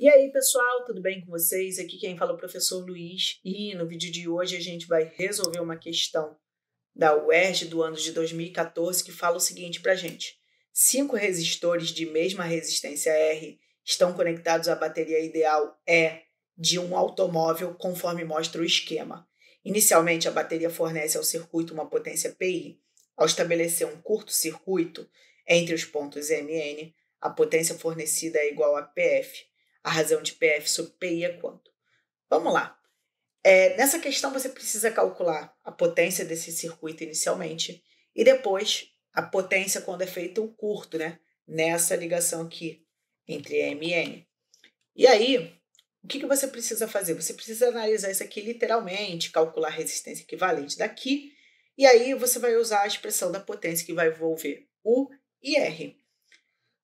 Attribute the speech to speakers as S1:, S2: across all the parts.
S1: E aí, pessoal, tudo bem com vocês? Aqui quem fala é o professor Luiz. E no vídeo de hoje a gente vai resolver uma questão da UERJ do ano de 2014 que fala o seguinte pra gente. Cinco resistores de mesma resistência R estão conectados à bateria ideal E de um automóvel, conforme mostra o esquema. Inicialmente, a bateria fornece ao circuito uma potência PI. Ao estabelecer um curto-circuito entre os pontos M e N, a potência fornecida é igual a PF a razão de PF sobre PI é quanto? Vamos lá. É, nessa questão, você precisa calcular a potência desse circuito inicialmente e depois a potência quando é feito o curto, né? Nessa ligação aqui entre M e N. E aí, o que, que você precisa fazer? Você precisa analisar isso aqui literalmente, calcular a resistência equivalente daqui, e aí você vai usar a expressão da potência que vai envolver U e R.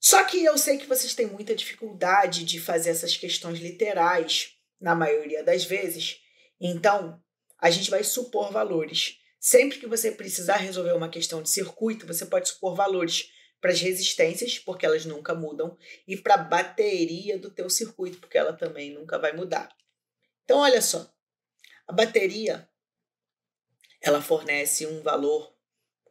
S1: Só que eu sei que vocês têm muita dificuldade de fazer essas questões literais, na maioria das vezes. Então, a gente vai supor valores. Sempre que você precisar resolver uma questão de circuito, você pode supor valores para as resistências, porque elas nunca mudam, e para a bateria do teu circuito, porque ela também nunca vai mudar. Então, olha só. A bateria ela fornece um valor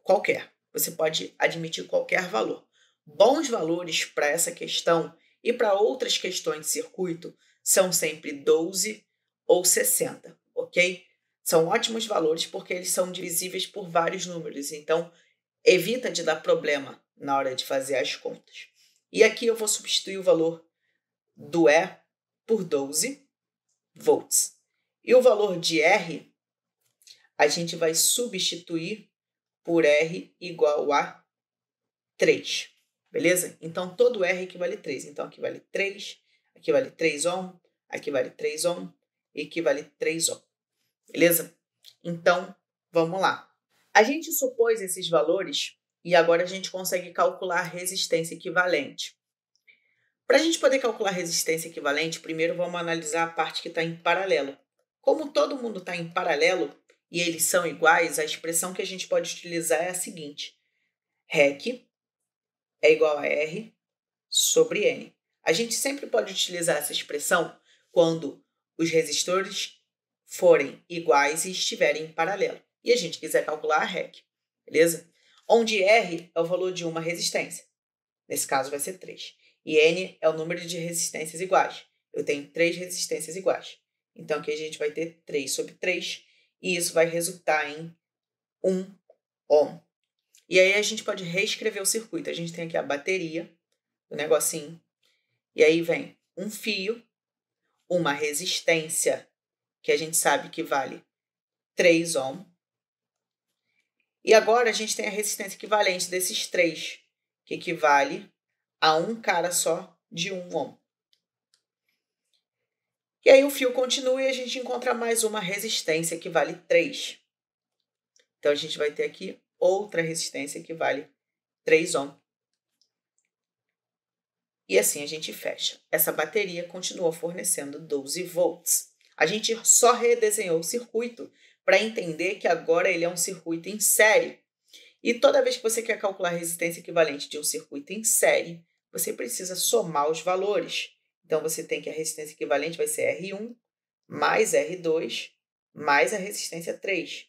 S1: qualquer. Você pode admitir qualquer valor. Bons valores para essa questão e para outras questões de circuito são sempre 12 ou 60, ok? São ótimos valores porque eles são divisíveis por vários números, então evita de dar problema na hora de fazer as contas. E aqui eu vou substituir o valor do E por 12 volts. E o valor de R a gente vai substituir por R igual a 3 beleza? Então todo R equivale 3. Então aqui vale 3, aqui vale 3 ohm, aqui vale 3 ohm e aqui vale 3 ohm, beleza? Então vamos lá. A gente supôs esses valores e agora a gente consegue calcular a resistência equivalente. Para a gente poder calcular a resistência equivalente, primeiro vamos analisar a parte que está em paralelo. Como todo mundo está em paralelo e eles são iguais, a expressão que a gente pode utilizar é a seguinte: REC é igual a R sobre N. A gente sempre pode utilizar essa expressão quando os resistores forem iguais e estiverem em paralelo. E a gente quiser calcular a REC, beleza? Onde R é o valor de uma resistência. Nesse caso vai ser 3. E N é o número de resistências iguais. Eu tenho três resistências iguais. Então aqui a gente vai ter 3 sobre 3 e isso vai resultar em 1 ohm. E aí a gente pode reescrever o circuito. A gente tem aqui a bateria o negocinho. E aí vem um fio, uma resistência, que a gente sabe que vale 3 ohm. E agora a gente tem a resistência equivalente desses três, que equivale a um cara só de 1 ohm. E aí o fio continua e a gente encontra mais uma resistência que vale 3. Então a gente vai ter aqui outra resistência que vale 3 ohm. E assim a gente fecha. Essa bateria continua fornecendo 12 volts. A gente só redesenhou o circuito para entender que agora ele é um circuito em série. E toda vez que você quer calcular a resistência equivalente de um circuito em série, você precisa somar os valores. Então você tem que a resistência equivalente vai ser R1 mais R2 mais a resistência 3.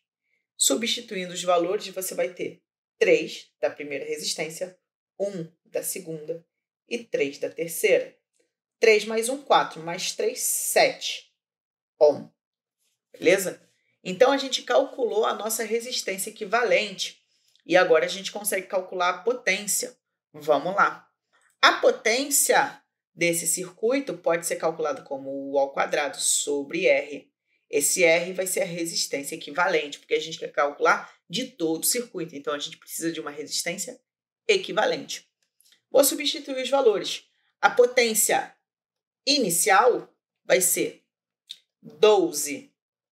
S1: Substituindo os valores, você vai ter 3 da primeira resistência, 1 da segunda e 3 da terceira. 3 mais 1, 4, mais 3, 7 ohm. Beleza? Então a gente calculou a nossa resistência equivalente e agora a gente consegue calcular a potência. Vamos lá. A potência desse circuito pode ser calculada como U ao quadrado sobre R esse R vai ser a resistência equivalente, porque a gente quer calcular de todo o circuito, então a gente precisa de uma resistência equivalente. Vou substituir os valores. A potência inicial vai ser 12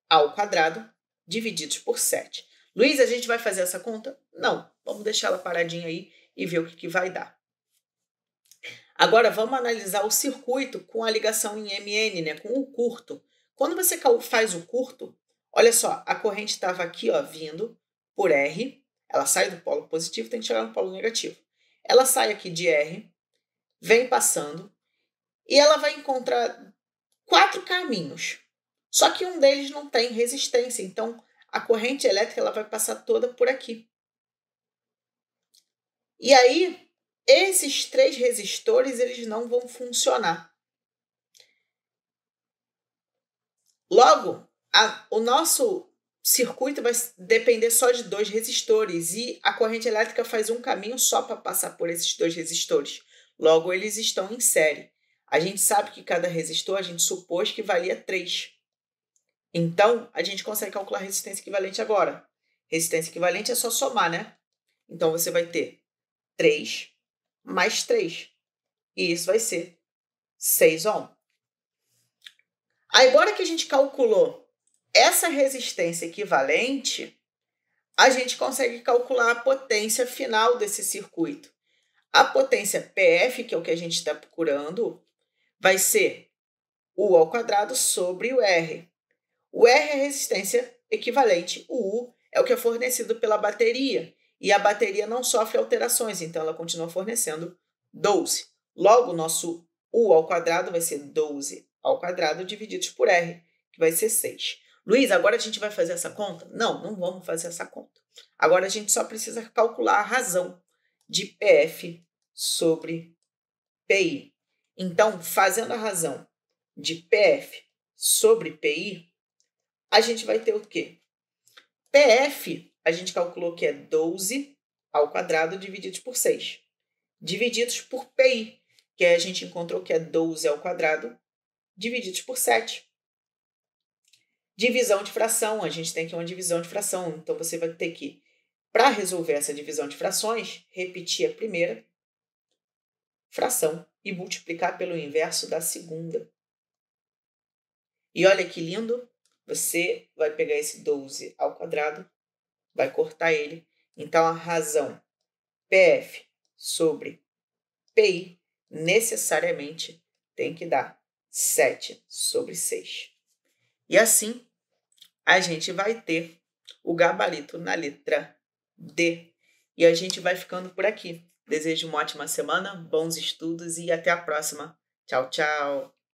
S1: ao quadrado divididos por 7. Luiz, a gente vai fazer essa conta? Não. Vamos deixar ela paradinha aí e ver o que, que vai dar. Agora vamos analisar o circuito com a ligação em MN, né, com o curto. Quando você faz o curto, olha só, a corrente estava aqui, ó, vindo por R, ela sai do polo positivo, tem que chegar no polo negativo. Ela sai aqui de R, vem passando e ela vai encontrar quatro caminhos. Só que um deles não tem resistência, então a corrente elétrica ela vai passar toda por aqui. E aí, esses três resistores eles não vão funcionar. Logo, a, o nosso circuito vai depender só de dois resistores e a corrente elétrica faz um caminho só para passar por esses dois resistores. Logo, eles estão em série. A gente sabe que cada resistor, a gente supôs que valia 3. Então, a gente consegue calcular a resistência equivalente agora. Resistência equivalente é só somar, né? Então, você vai ter 3 mais 3. E isso vai ser 6 ohm. Agora que a gente calculou essa resistência equivalente, a gente consegue calcular a potência final desse circuito. A potência PF, que é o que a gente está procurando, vai ser U ao quadrado sobre o R. O R é resistência equivalente, o U é o que é fornecido pela bateria. E a bateria não sofre alterações, então ela continua fornecendo 12. Logo, nosso U ao quadrado vai ser 12 ao quadrado divididos por R, que vai ser 6. Luiz, agora a gente vai fazer essa conta? Não, não vamos fazer essa conta. Agora a gente só precisa calcular a razão de PF sobre PI. Então, fazendo a razão de PF sobre PI, a gente vai ter o quê? PF, a gente calculou que é 12 ao quadrado divididos por 6, divididos por PI, que a gente encontrou que é 12 ao quadrado divididos por 7. Divisão de fração, a gente tem que uma divisão de fração, então você vai ter que, para resolver essa divisão de frações, repetir a primeira fração e multiplicar pelo inverso da segunda. E olha que lindo, você vai pegar esse 12 ao quadrado, vai cortar ele, então a razão PF sobre PI necessariamente tem que dar 7 sobre 6. E assim, a gente vai ter o gabarito na letra D. E a gente vai ficando por aqui. Desejo uma ótima semana, bons estudos e até a próxima. Tchau, tchau!